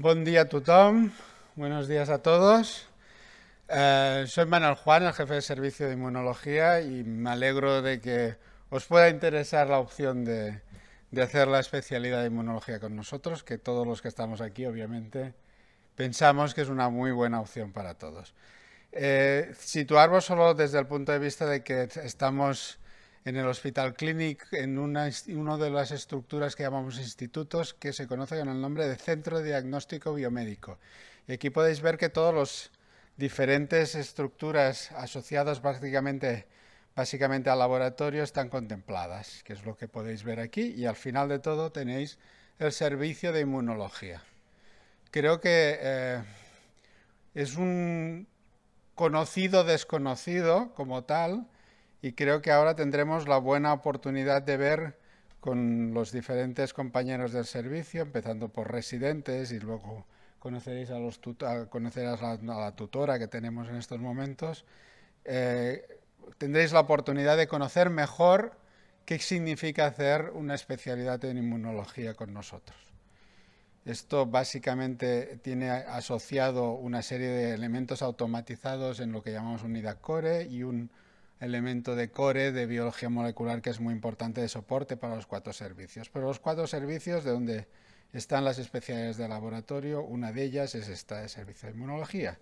Buen día a buenos días a todos. Eh, soy Manuel Juan, el jefe de servicio de inmunología y me alegro de que os pueda interesar la opción de, hacer la especialidad de inmunología con nosotros, que todos los que estamos aquí obviamente pensamos que es una muy buena opción para todos. Eh, situarvos solo desde el punto de vista de que estamos en el Hospital Clinic, en una, de las estructuras que llamamos institutos, que se conoce con el nombre de Centro Diagnóstico Biomédico. Y aquí podéis ver que todas las diferentes estructuras asociadas básicamente al laboratorio están contempladas, que es lo que podéis ver aquí, y al final de todo tenéis el servicio de inmunología. Creo que eh, es un conocido desconocido como tal, y creo que ahora tendremos la buena oportunidad de ver con los diferentes compañeros del servicio, empezando por residentes y luego conoceréis a los a la, tutora que tenemos en estos momentos, eh, tendréis la oportunidad de conocer mejor qué significa hacer una especialidad en inmunología con nosotros. Esto básicamente tiene asociado una serie de elementos automatizados en lo que llamamos unidad core y un elemento de core de biología molecular que es muy importante de soporte para los cuatro servicios. Pero los cuatro servicios de donde están las especialidades de laboratorio, una de ellas es esta de servicio de inmunología.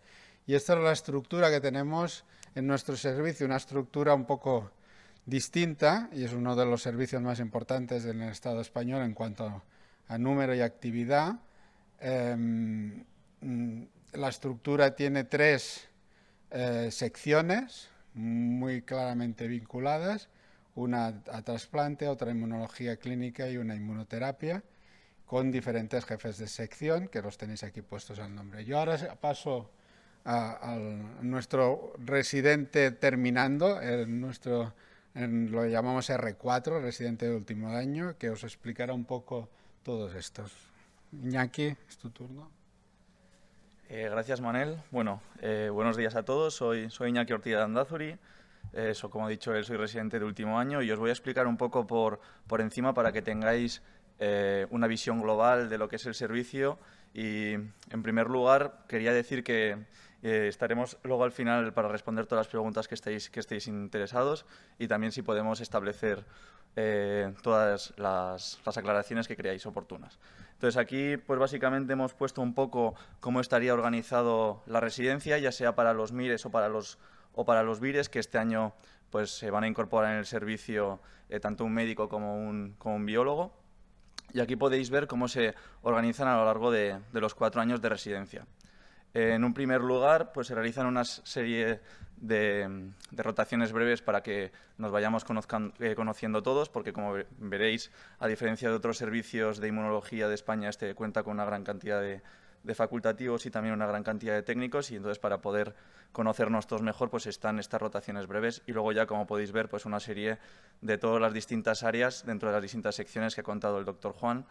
Y esta es la estructura que tenemos en nuestro servicio, una estructura un poco distinta y es uno de los servicios más importantes en el Estado español en cuanto a número y actividad. Em, mm, la estructura tiene tres eh, secciones, muy claramente vinculadas, una a trasplante, otra a inmunología clínica y una inmunoterapia, con diferentes jefes de sección, que los tenéis aquí puestos al nombre. Yo ahora paso a, nuestro residente terminando, nuestro, lo llamamos R4, residente de último año, que os explicará un poco todos estos. Iñaki, es tu turno. Eh, gracias, Manel. Bueno, eh, buenos días a todos. Soy, Iñaki Ortiz de Andazuri. como he dicho, soy residente de último año y os voy a explicar un poco por, por encima para que tengáis eh, una visión global de lo que es el servicio. Y, en primer lugar, quería decir que eh, estaremos luego al final para responder todas las preguntas que estéis, interesados y también si podemos establecer eh, todas las, aclaraciones que creáis oportunas. Entonces aquí pues básicamente hemos puesto un poco cómo estaría organizado la residencia, ya sea para los MIRES o para los, o VIRES, que este año pues, se van a incorporar en el servicio eh, tanto un médico como un, biólogo. Y aquí podéis ver cómo se organizan a lo largo de los cuatro años de residencia. Eh, en un primer lugar, pues se realizan una serie de, rotaciones breves para que nos vayamos eh, conociendo todos, porque como veréis, a diferencia de otros servicios de inmunología de España, este cuenta con una gran cantidad de, de facultativos y también una gran cantidad de técnicos y entonces para poder conocernos todos mejor pues están estas rotaciones breves y luego ya como podéis ver pues una serie de todas las distintas áreas dentro de las distintas secciones que ha contado el doctor Juan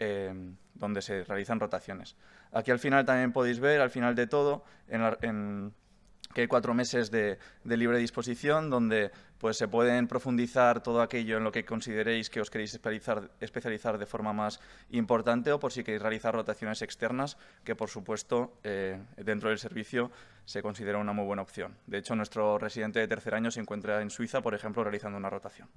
Em, donde se realizan rotaciones. Aquí al final también podéis ver, al final de todo, en que hay cuatro meses de, libre disposición donde pues, se pueden profundizar todo aquello en lo que consideréis que os queréis especializar, especializar de forma más importante o por si queréis realizar rotaciones externas, que por supuesto eh, dentro del servicio se considera una muy buena opción. De hecho, nuestro residente de tercer año se encuentra en Suiza, por ejemplo, realizando una rotación.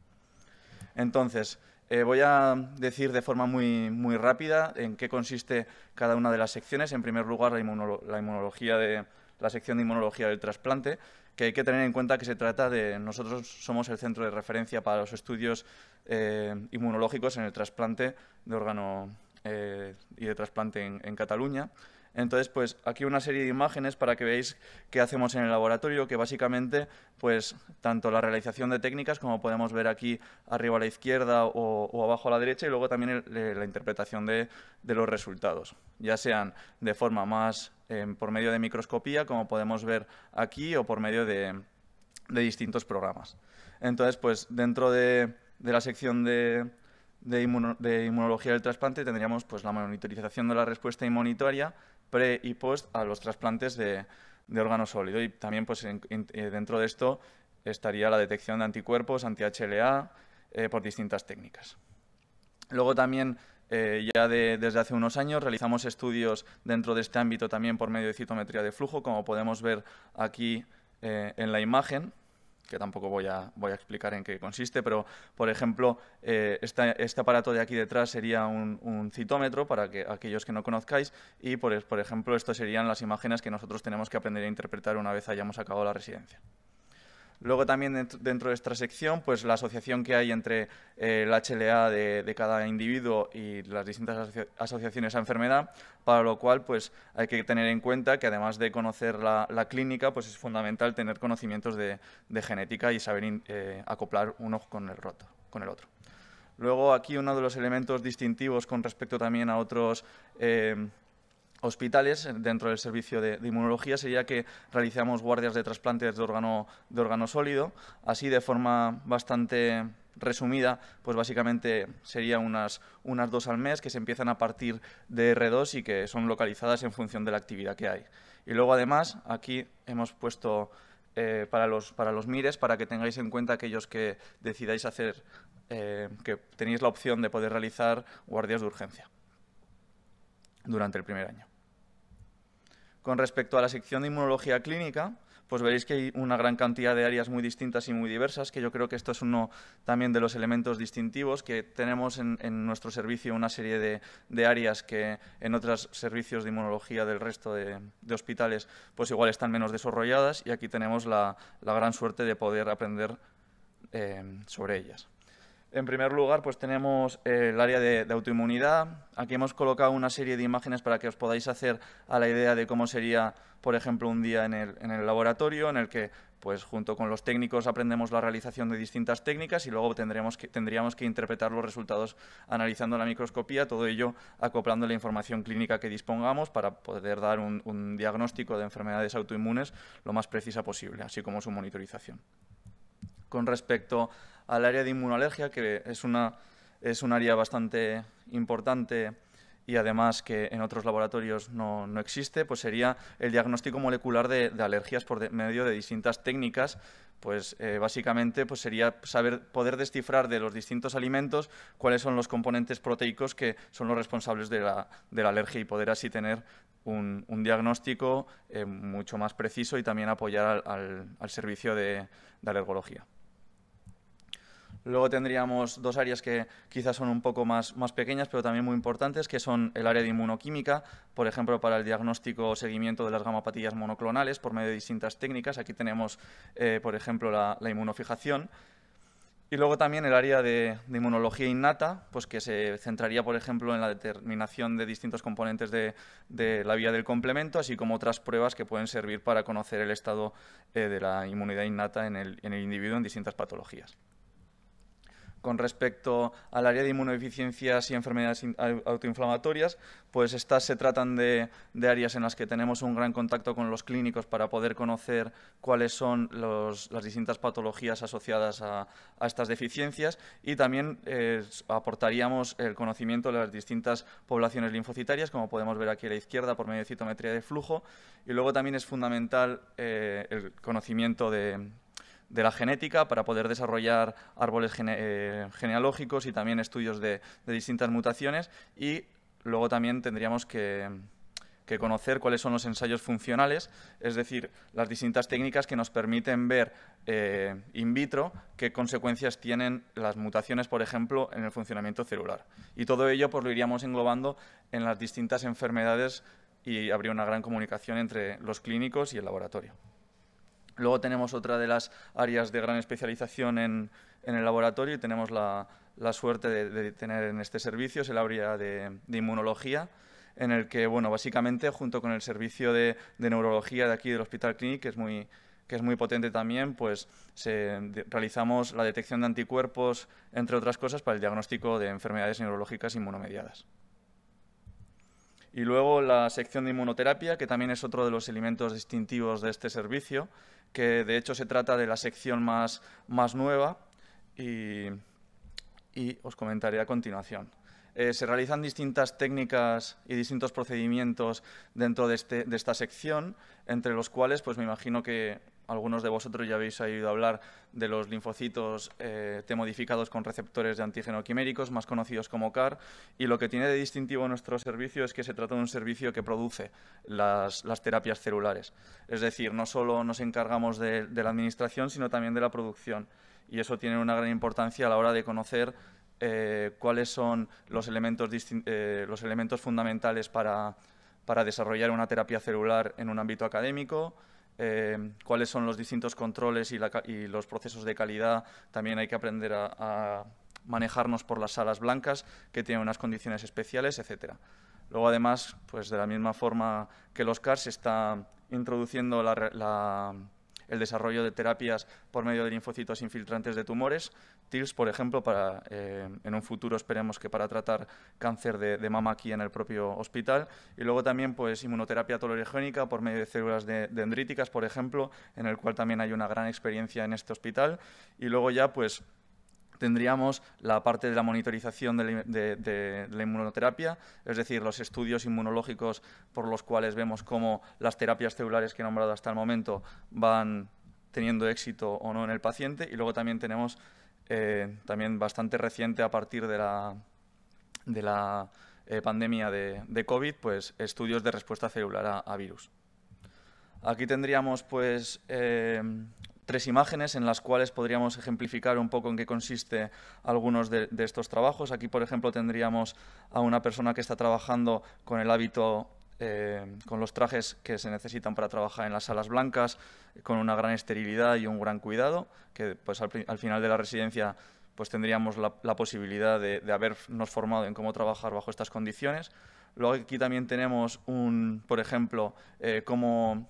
Entonces, eh, voy a decir de forma muy, rápida en qué consiste cada una de las secciones. En primer lugar, la, inmunología de, la sección de inmunología del trasplante, que hay que tener en cuenta que se trata de nosotros somos el centro de referencia para los estudios eh, inmunológicos en el trasplante de órgano eh, y de trasplante en Cataluña. Entonces, pues aquí una serie de imágenes para que veáis qué hacemos en el laboratorio, que básicamente, pues tanto la realización de técnicas, como podemos ver aquí arriba a la izquierda o, abajo a la derecha, y luego también la interpretación de, los resultados, ya sean de forma más em, por medio de microscopía, como podemos ver aquí, o por medio de, distintos programas. Entonces, pues dentro de, la sección de, inmunología del trasplante tendríamos pues, la monitorización de la respuesta inmunitaria, pre y post a los trasplantes de, órgano sólido. Y también pues, eh, dentro de esto estaría la detección de anticuerpos, anti-HLA, eh, por distintas técnicas. Luego también, eh, ya desde hace unos años, realizamos estudios dentro de este ámbito también por medio de citometría de flujo, como podemos ver aquí en la imagen que tampoco voy a, explicar en qué consiste, pero por ejemplo, eh, este aparato de aquí detrás sería un, citómetro para que aquellos que no conozcáis y por, por ejemplo, estas serían las imágenes que nosotros tenemos que aprender a interpretar una vez hayamos acabado la residencia. Luego también dentro de esta sección, pues, la asociación que hay entre eh, el HLA de, cada individuo y las distintas asociaciones a enfermedad, para lo cual pues hay que tener en cuenta que además de conocer la, clínica, pues es fundamental tener conocimientos de, genética y saber eh, acoplar uno con el, roto, con el otro. Luego aquí uno de los elementos distintivos con respecto también a otros... Eh, hospitales eh, dentro del servicio de, inmunología sería que realizamos guardias de trasplantes de órgano, de órgano sólido. Así, de forma bastante resumida, pues básicamente sería unas, unas dos al mes que se empiezan a partir de R2 y que son localizadas en función de la actividad que hay. Y luego, además, aquí hemos puesto eh, para, los, para los mires, para que tengáis en cuenta aquellos que decidáis hacer, eh, que tenéis la opción de poder realizar guardias de urgencia durante el primer año. Con respecto a la sección de inmunología clínica, pues veréis que hay una gran cantidad de áreas muy distintas y muy diversas, que yo creo que esto es uno también de los elementos distintivos, que tenemos en, nuestro servicio una serie de, áreas que en otros servicios de inmunología del resto de, hospitales pues igual están menos desarrolladas y aquí tenemos la, gran suerte de poder aprender eh, sobre ellas. En primer lugar, pues tenemos eh, el área de, autoinmunidad. Aquí hemos colocado una serie de imágenes para que os podáis hacer a la idea de cómo sería, por ejemplo, un día en el, laboratorio, en el que, pues junto con los técnicos, aprendemos la realización de distintas técnicas y luego tendríamos que interpretar los resultados analizando la microscopía, todo ello acoplando la información clínica que dispongamos para poder dar un, un diagnóstico de enfermedades autoinmunes lo más precisa posible, así como su monitorización. Con respecto al área de inmunología, que es, una, es un área bastante importante y además que en otros laboratorios no, no existe, pues sería el diagnóstico molecular de, alergias por medio de distintas técnicas. Pues eh, básicamente pues sería saber, poder descifrar de los distintos alimentos cuáles son los componentes proteicos que son los responsables de la, alergia y poder así tener un, diagnóstico eh, mucho más preciso y también apoyar al, al servicio de alergología. Luego tendríamos dos áreas que quizás son un poco más, pequeñas, pero también muy importantes, que son el área de inmunoquímica, por ejemplo, para el diagnóstico o seguimiento de las gamapatillas monoclonales por medio de distintas técnicas. Aquí tenemos, eh, por ejemplo, la, inmunofijación. Y luego también el área de, inmunología innata, pues que se centraría, por ejemplo, en la determinación de distintos componentes de, la vía del complemento, así como otras pruebas que pueden servir para conocer el estado eh, de la inmunidad innata en el individuo en distintas patologías con respecto al área de inmunodeficiencias y enfermedades autoinflamatorias, pues estas se tratan de, áreas en las que tenemos un gran contacto con los clínicos para poder conocer cuáles son las distintas patologías asociadas a, estas deficiencias y también eh, aportaríamos el conocimiento de las distintas poblaciones linfocitarias, como podemos ver aquí a la izquierda por medio de citometría de flujo. Y luego también es fundamental eh, el conocimiento de de la genética para poder desarrollar árboles eh, genealógicos y también estudios de, distintas mutaciones. Y luego también tendríamos que, conocer cuáles son los ensayos funcionales, es decir, las distintas técnicas que nos permiten ver eh, in vitro qué consecuencias tienen las mutaciones, por ejemplo, en el funcionamiento celular. Y todo ello pues, lo iríamos englobando en las distintas enfermedades y habría una gran comunicación entre los clínicos y el laboratorio. Luego tenemos otra de las áreas de gran especialización en, el laboratorio y tenemos la, suerte de, tener en este servicio, es el área de, inmunología, en el que, bueno, básicamente junto con el servicio de, neurología de aquí del Hospital Clinic, que es muy, potente también, pues realizamos la detección de anticuerpos, entre otras cosas, para el diagnóstico de enfermedades neurológicas inmunomediadas. Y luego la sección de inmunoterapia, que también es otro de los elementos distintivos de este servicio, que de hecho se trata de la sección más, más nueva y, os comentaré a continuación. Eh, se realizan distintas técnicas y distintos procedimientos dentro de, este, de, esta sección, entre los cuales pues me imagino que algunos de vosotros ya habéis oído hablar de los linfocitos eh, T modificados con receptores de antígeno quiméricos, más conocidos como CAR, y lo que tiene de distintivo nuestro servicio es que se trata de un servicio que produce las, terapias celulares. Es decir, no solo nos encargamos de, la administración, sino también de la producción, y eso tiene una gran importancia a la hora de conocer eh, cuáles son los elementos, eh, fundamentales para desarrollar una terapia celular en un ámbito académico, eh, cuáles son los distintos controles y, los procesos de calidad. También hay que aprender a, manejarnos por las salas blancas, que tienen unas condiciones especiales, etcétera. Luego, además, pues de la misma forma que los CARS, se está introduciendo la el desarrollo de terapias por medio de linfocitos infiltrantes de tumores, TILS, por ejemplo, para, eh, en un futuro esperemos que para tratar cáncer de, mama aquí en el propio hospital. Y luego también pues, inmunoterapia tolerogénica por medio de células dendríticas, por ejemplo, en el cual también hay una gran experiencia en este hospital. Y luego ya, pues, tendríamos la parte de la monitorización de la, inmunoterapia, es decir, los estudios inmunológicos por los cuales vemos cómo las terapias celulares que he nombrado hasta el momento van teniendo éxito o no en el paciente. Y luego también tenemos, eh, también bastante reciente a partir de la, eh, pandemia de, COVID, pues estudios de respuesta celular a, virus. Aquí tendríamos pues eh, tres imágenes en las cuales podríamos ejemplificar un poco en qué consiste algunos de, estos trabajos. Aquí, por ejemplo, tendríamos a una persona que está trabajando con el hábito eh, con los trajes que se necesitan para trabajar en las salas blancas, con una gran esterilidad y un gran cuidado, que pues, al, final de la residencia pues, tendríamos la, posibilidad de, habernos formado en cómo trabajar bajo estas condiciones. Luego aquí también tenemos, un, por ejemplo, eh, cómo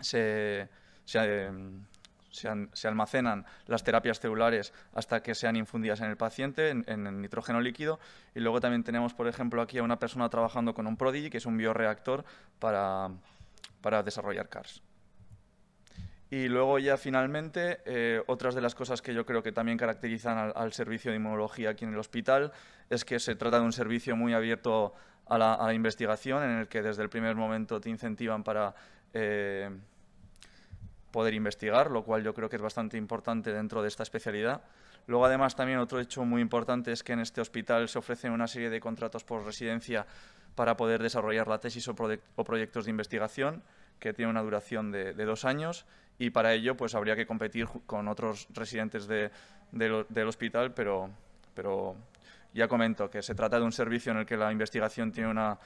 se, se, almacenan las terapias celulares hasta que sean infundidas en el paciente, en, nitrógeno líquido. Y luego también tenemos, por ejemplo, aquí a una persona trabajando con un Prodigy, que es un bioreactor para, desarrollar CARS. Y luego ya finalmente, eh, otras de las cosas que yo creo que también caracterizan al, servicio de inmunología aquí en el hospital es que se trata de un servicio muy abierto a la, investigación, en el que desde el primer momento te incentivan para... Eh, poder investigar, lo cual yo creo que es bastante importante dentro de esta especialidad. Luego, además, también otro hecho muy importante es que en este hospital se ofrecen una serie de contratos por residencia para poder desarrollar la tesis o, proyectos de investigación, que tiene una duración de, dos años, y para ello pues habría que competir con otros residentes del hospital, pero, pero ya comento que se trata de un servicio en el que la investigación tiene una,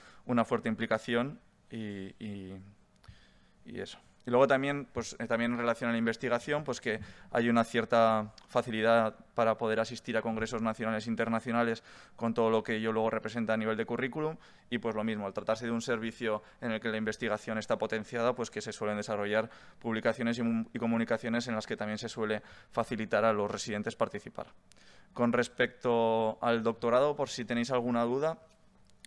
fuerte implicación y eso. Y luego también, pues, eh, también en relación a la investigación, pues que hay una cierta facilidad para poder asistir a congresos nacionales e internacionales con todo lo que ello luego representa a nivel de currículum. Y pues lo mismo, al tratarse de un servicio en el que la investigación está potenciada, pues que se suelen desarrollar publicaciones y comunicaciones en las que también se suele facilitar a los residentes participar. Con respecto al doctorado, por si tenéis alguna duda,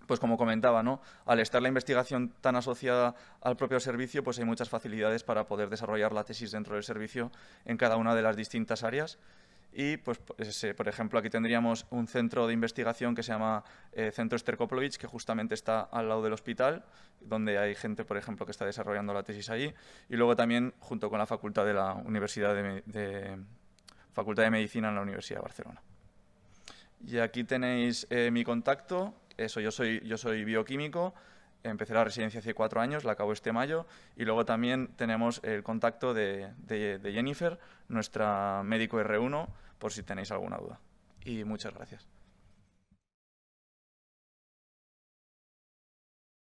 pues como comentaba, ¿no? al estar la investigación tan asociada al propio servicio, pues hay muchas facilidades para poder desarrollar la tesis dentro del servicio en cada una de las distintas áreas. Y, pues, pues por ejemplo, aquí tendríamos un centro de investigación que se llama eh, Centro Sterkoplovich, que justamente está al lado del hospital, donde hay gente, por ejemplo, que está desarrollando la tesis allí. Y luego también, junto con la Facultad de la Universidad de, Facultad de Medicina en la Universidad de Barcelona. Y aquí tenéis eh, mi contacto, yo soy, yo soy bioquímico, empecé la residencia hace cuatro años, la acabo este mayo, y luego también tenemos el contacto de, de Jennifer, nuestra médico R1, por si tenéis alguna duda. Y muchas gracias.